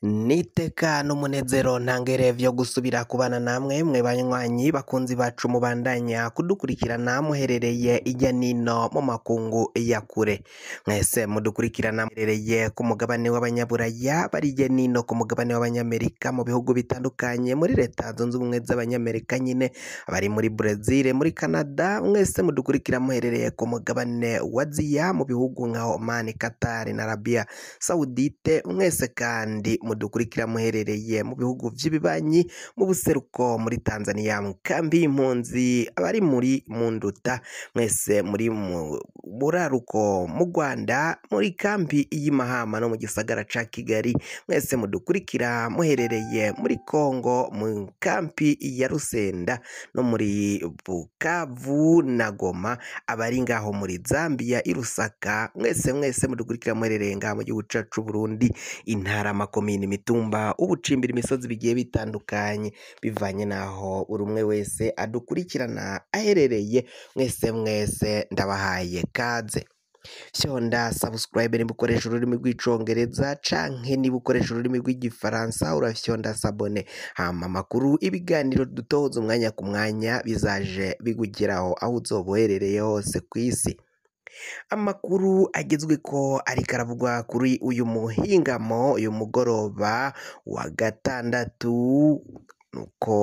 n'iteka n'umunezero ntangere vyo gusubira kubana namwe mwe banywanyi bakunzi bacu mubandanya kudukurikirana muherereye ijya n'ino mu makungu ya kure mwese mudukurikirana muherereye ku mugabane w'abanyaburaya bari ijya n'ino ku mugabane w'abanyamerika mu bihugu bitandukanye muri leta zunze ubumwe z'abanyamerika nyine bari muri Brazil muri Canada mwese mudukurikira muherereye ku mugabane wa ziya mu bihugu nka Omani Qatar na Arabia Saudite mwese kandi mudukurikira muherereye mu bihugu by'ibibanyi mu buseruko muri tanzania mu kambi y'impunzi abari muri munduta mwese muri mu buraruko mu rwanda muri kambi y'i mahama no mu gisagara cya kigali mwese mudukurikira muherereye muri Congo mu kampi ya rusenda no muri bukavu na goma abari ngaho muri zambia i rusaka mwese mwese mudukurikira muherereye ngaho mu gihugu cyacu burundi intara makomine guhina imitumba, ubucimbira imisozi bigiye bitandukanye, bivanye n'aho buri umwe wese adukurikirana aherereye, mwese mwese ndabahaye kaze, fyonda sabusikarayibe niba ukoresha ururimi rw’icyongereza canke niba ukoresha ururimi rw'igifaransa urafyonda sabone, hama amakuru, ibiganiro dutoza umwanya ku mwanya bizaje bikugeraho aho uzoba uherereye hose ku isi. Amakuru agezweho ariko aravugwa kuri uyu muhingamo uyu mugoroba wa gatandatu nuko.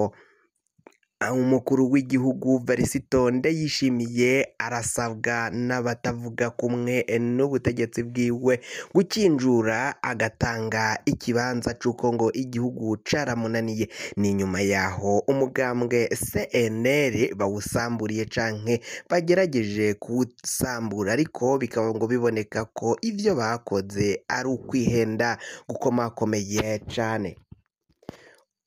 Ah, umukuru w'igihugu Verisitode yishimiye arasabwa n'abatavuga kumwe n'ubutegetsi bwiwe gukinjura agatanga ikibanza cy'uko ngo igihugu cyaramunaniye ni nyuma yaho umugambwe CNL bawusamburiye canke bagerageje kuwusambura ariko bikaba ngo biboneka ko ibyo bakoze ari ukwihenda gukomakomeye cane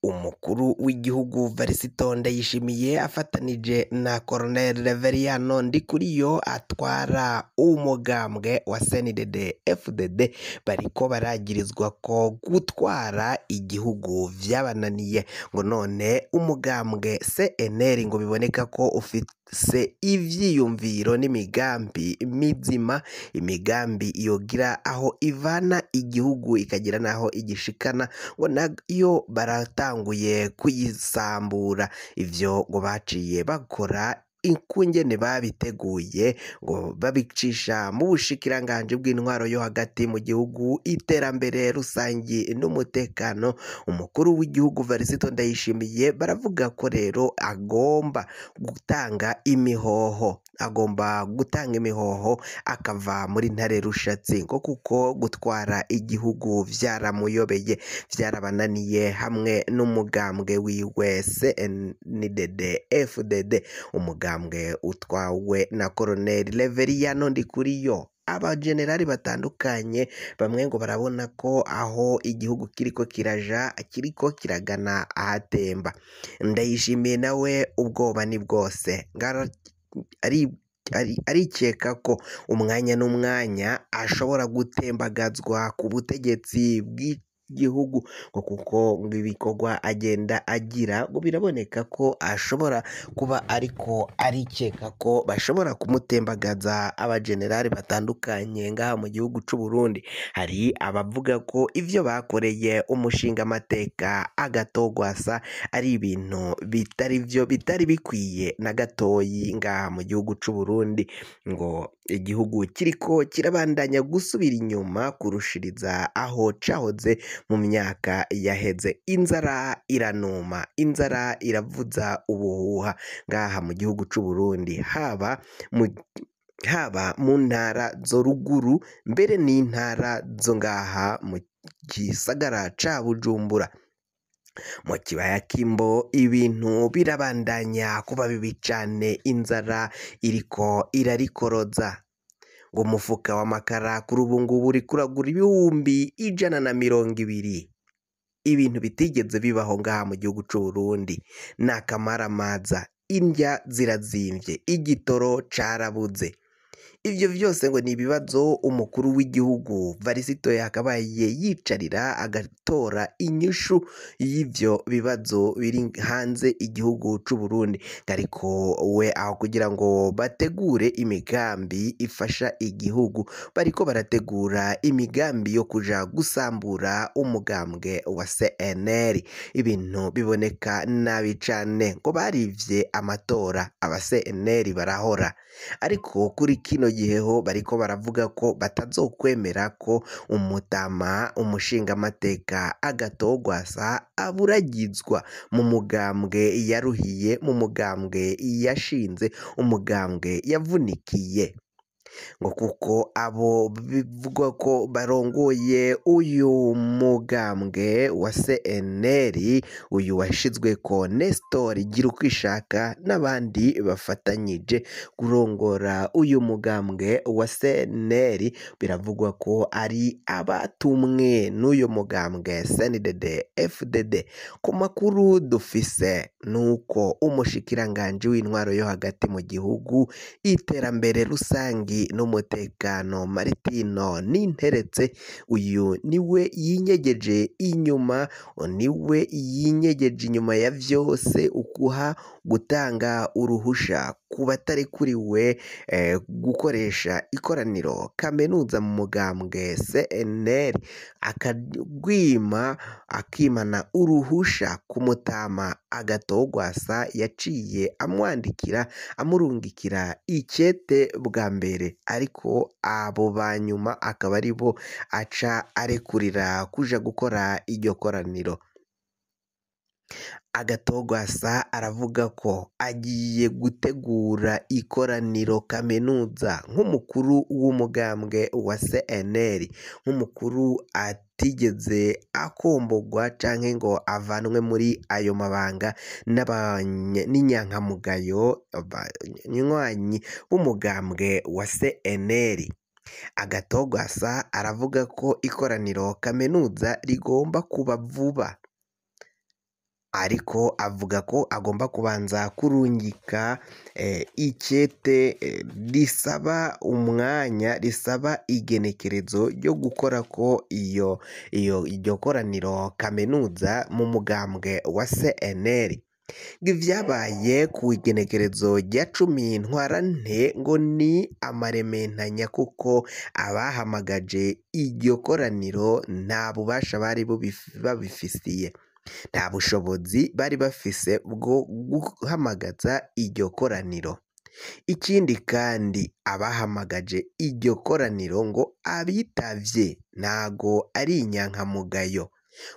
Umukuru w'igihugu Verisitone yishimiye afatanije na Colonel Reveriyano Ndikuriyo atwara umugambwe wa SNDD FDD bariko baragirizwa ko gutwara igihugu vyabananiye ngo none umugambwe CNL ngo biboneka ko ufite se ibyiyumviro n'imigambi mizima imigambi yogira aho ivana igihugu ikagera n'aho igishikana ngo nayo baratanguye kuyisambura ibyo ngo baciye bakora ikungene babiteguye ngo babicisha mu bushikiranganji bw'intwaro yo hagati mu gihugu iterambere rusange n'umutekano umukuru w'igihugu varisito ndayishimiye baravuga ko rero agomba gutanga imihoho agomba gutanga imihoho akava muri ntare rushatsi ngo kuko gutwara igihugu byaramuyobeye byarabananiye hamwe n'umugambwe wiwe CNDD FDD umugambwe utwawe na Colonel kuri yo abajenerali batandukanye bamwe ngo barabona ko aho igihugu kiriko kiraja kiriko kiragana ahatemba ndayishimiye nawe ubwoba ni bwose ari arikeka ko umwanya n'umwanya ashobora gutembagazwa ku butegetsi bw'iki by'igihugu ngo kuko ibikorwa agenda agira ngo biraboneka ko ashobora kuba ariko arikeka ko bashobora kumutembagaza abajenerali batandukanye ngaha mu gihugu cy'u Burundi hari abavuga ko ibyo bakoreye umushingamateka agatogwasa ari ibintu bitari byo bitari bikwiye na gatoyi ngaha mu gihugu cy'u Burundi ngo igihugu kiri ko kirabandanya gusubira inyuma kurushiriza aho cahoze mu myaka yaheze inzara iranuma inzara iravuza ubuhuha ngaha mu gihugu cy'u Burundi haba haba mu ntara zo ruguru mbere n'intara zo ngaha mu gisagara ca Bujumbura mu kibaya Kimbo ibintu birabandanya kuba bibi cyane inzara iriko irarikoroza umufuka w'amakara kuri ubu ngubu uriko uragura ibihumbi ijana na mirongo ibiri ibintu bitigeze bibaho ngaha mu gihugu cy'u Burundi ni akamaramaza indya zirazimbye igitoro carabuze ibyo byose ngo ni ibibazo umukuru w'igihugu varisito yakabaye yicarira agatora inyishu y'ibyo bibazo biri hanze igihugu cy'u Burundi ariko we aho kugira ngo bategure imigambi ifasha igihugu bariko barategura imigambi yo kuja gusambura umugambwe wa CNL ibintu biboneka nabi cane ngo barivye amatora aba CNL barahora ariko kuri kino gihe ho bariko baravuga ko batazokwemera ko umutama umushingamateka agatogwasa Rwasa aburagizwa mu mugambwe yaruhiye mu mugambwe yashinze umugambwe yavunikiye ngo kuko abo bivugwa ko barongoye uyu mugambwe wa CNL uyu washyizweko uko ishaka n'abandi bafatanyije kurongora uyu mugambwe wa CNL biravugwa ko ari abatumwe n'uyu mugambwe CNDD FDD ku makuru dufise nuko umushikiranganji w'intwaro yo hagati mu gihugu y'iterambere rusange n'umutekano Martino Ninteretse uyu niwe yinyegeje inyuma niwe yinyegeje inyuma ya byose ukuha gutanga uruhushya ku we eh, gukoresha ikoraniro kaminuza mu mugambwe CNL akagwima akimana uruhushya ku Mutama Agatogwasa yaciye amwandikira amurungikira icyete bwa mbere ariko abo ba nyuma akaba ari bo aca arekurira kuja gukora iryo koraniro. Agatogwasa aravuga ko agiye gutegura ikoraniro kaminuza nk'umukuru w'umugambwe wa CNL nk'umukuru atigeze akombogwa canke ngo avanwe muri ayo mabanga n'inyankamugayo abanywanyi b'umugambwe wa CNL. Agatogwasa aravuga ko ikoraniro kaminuza rigomba kuba vuba ariko avuga ko agomba kubanza kurungika eh, ikete eh, risaba umwanya, risaba igenekerezo ryo ko iyo iyo iryo koraniro kaminuza mu mugambwe wa CNL. ku kw'igenekerezo rya cumi ntwarante ngo ni amarementanya kuko abahamagaje iryo koraniro nta bubasha bari babifisiye. nta bushobozi bari bafise bwo guhamagaza iryo koraniro ikindi kandi abahamagaje iryo koraniro ngo abitavye ntago ari inyankamugayo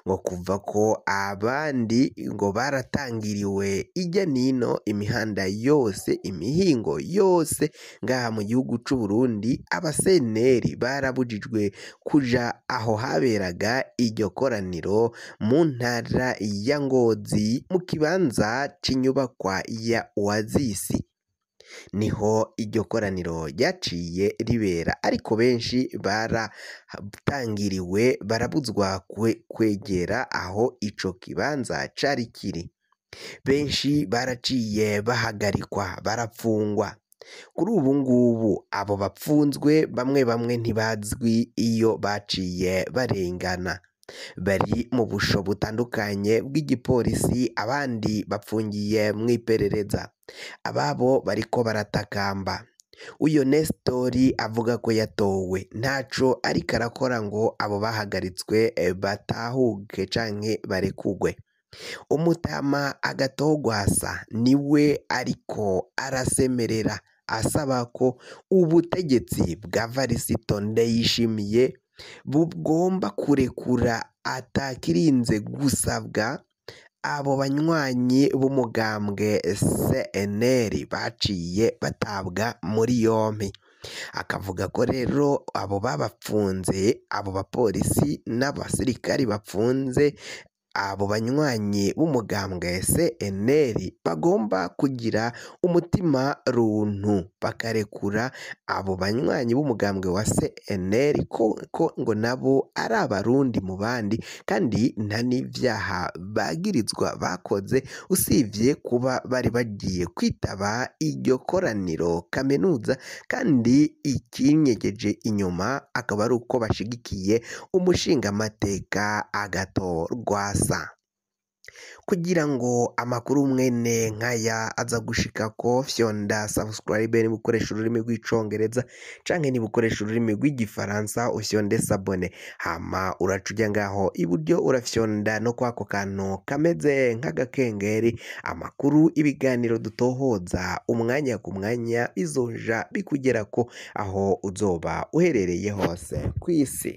ngo kuva ko abandi ngo baratangiriwe ijya n'ino imihanda yose imihingo yose ngaha mu gihugu cy’u Burundi abasenteri barabujijwe kuja aho haberaga iryo koraniro mu ntara ya Ngozi mu kibanza cy’inyubakwa ya Oasis. niho iryo koraniro ryaciye ribera ariko benshi baratangiriwe barabuzwa kwegera aho ico kibanza cari kiri benshi baraciye bahagarikwa barapfungwa kuri ubu ngubu abo bapfunzwe bamwe bamwe ntibazwi iyo baciye barengana bari mu busho butandukanye bw'igipolisi abandi bapfungiye mu iperereza ababo bariko baratakamba uyo nesitori avuga ko yatowe ntacyo ariko arakora ngo abo bahagaritswe eh, batahuke canke barekugwe umutama agatogwasa ni we ariko arasemerera asaba ko ubutegetsi bwa lisitoni ndayishimiye bugomba kurekura atakirinze gusabwa abo banywanyi b'umugambwe CNL baciye batabwa muri yombi akavuga ko rero abo babafunze abo bapolisi n'abasirikari bafunze abo banywanyi b'umugambwe CNL bagomba kugira umutima runtu bakarekura abo banywanyi b'umugambwe wa CNL ko ngo nabo ari abarundi mu bandi kandi nta n'ibyaha bagirizwa bakoze usibye kuba bari bagiye kwitaba iryo koraniro kaminuza kandi ikinyegeje inyuma akaba ari uko bashyigikiye umushingamateka agatorwa neza kugira ngo amakuru mwene nk'aya aza gushika ko fyonda subscribe nibukoresha ururimi rw'icongereza canke nibukoresha ururimi rw'igifaransa ufyonde sabone hama uraca ujya ngaho iburyo urafyonda no kwako kantu kameze nk'agakengeri amakuru ibiganiro dutohoza umwanya ku mwanya bizoja bikugerako aho uzoba uherereye hose ku isi